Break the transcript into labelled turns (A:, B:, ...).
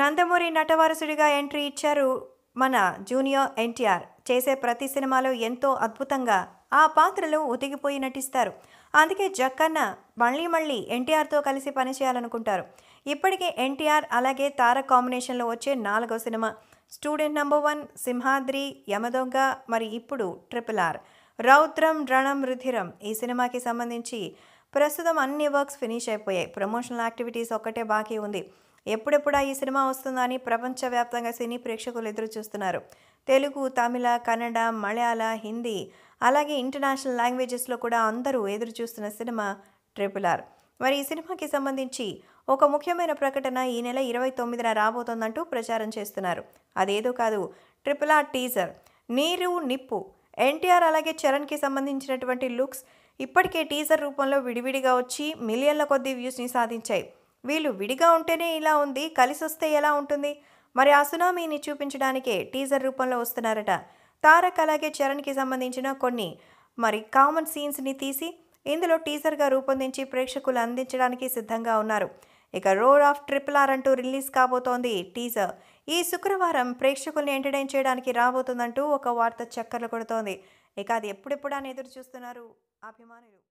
A: Nandamuri నటవారసుడిగా entry ఇచ్చారు మన junior NTR చేసే ప్రతి సినిమాలో ఎంతో అద్భుతంగా ఆ పాత్రలో ఉతికిపోయి నటిస్తారు అందుకే జక్కన్న మళ్ళీ మళ్ళీ ఎన్టీఆర్తో కలిసి పనిచేయాలనుకుంటారు ఇప్పటికే ఎన్టీఆర్ అలాగే తారక్ కాంబినేషన్లో వచ్చే నాలుగో cinema student number one Simhadri Yamadonga మరి ఇప్పుడు ట్రిపుల్ ఆర్ రౌద్రం రణం రుధిరం ఈ సినిమాకి సంబంధించి ప్రస్తుతం అన్ని వర్క్స్ ఫినిష్ అయిపోయాయి ప్రమోషనల్ యాక్టివిటీస్ ఒక్కటే బాకీ ఉంది ఎప్పుడెప్పుడా ఈ సినిమా వస్తుందా అని ప్రపంచవ్యాప్తంగా సినీ ప్రేక్షకులు ఎదురు చూస్తున్నారు తెలుగు తమిళ కన్నడ మలయాళ హిందీ అలాగే ఇంటర్నేషనల్ లాంగ్వేజెస్లో కూడా అందరూ ఎదురు చూస్తున్న సినిమా ట్రిపుల్ ఆర్ మరి ఈ సినిమాకి సంబంధించి ఒక ముఖ్యమైన ప్రకటన ఈ నెల ఇరవై తొమ్మిదిన రాబోతోందంటూ ప్రచారం చేస్తున్నారు అదేదో కాదు ట్రిపుల్ ఆర్ టీజర్ నీరు నిప్పు ఎన్టీఆర్ అలాగే చరణ్కి సంబంధించినటువంటి లుక్స్ ఇప్పటికే టీజర్ రూపంలో విడివిడిగా వచ్చి మిలియన్ల కొద్ది వ్యూస్ని సాధించాయి వీళ్ళు విడిగా ఉంటేనే ఇలా ఉంది కలిసి వస్తే ఎలా ఉంటుంది మరి ఆ సునామీని చూపించడానికే టీజర్ రూపంలో వస్తున్నారట తారక్ అలాగే చరణ్కి సంబంధించిన కొన్ని మరి కామన్ సీన్స్ని తీసి ఇందులో టీజర్గా రూపొందించి ప్రేక్షకులు అందించడానికి సిద్ధంగా ఉన్నారు ఇక రోడ్ ఆఫ్ ట్రిపుల్ ఆర్ అంటూ రిలీజ్ కాబోతోంది టీజర్ ఈ శుక్రవారం ప్రేక్షకుల్ని ఎంటర్టైన్ చేయడానికి రాబోతుందంటూ ఒక వార్త చక్కర్లు కొడుతోంది ఇక అది ఎప్పుడెప్పుడు అని ఎదురు చూస్తున్నారు అభిమానులు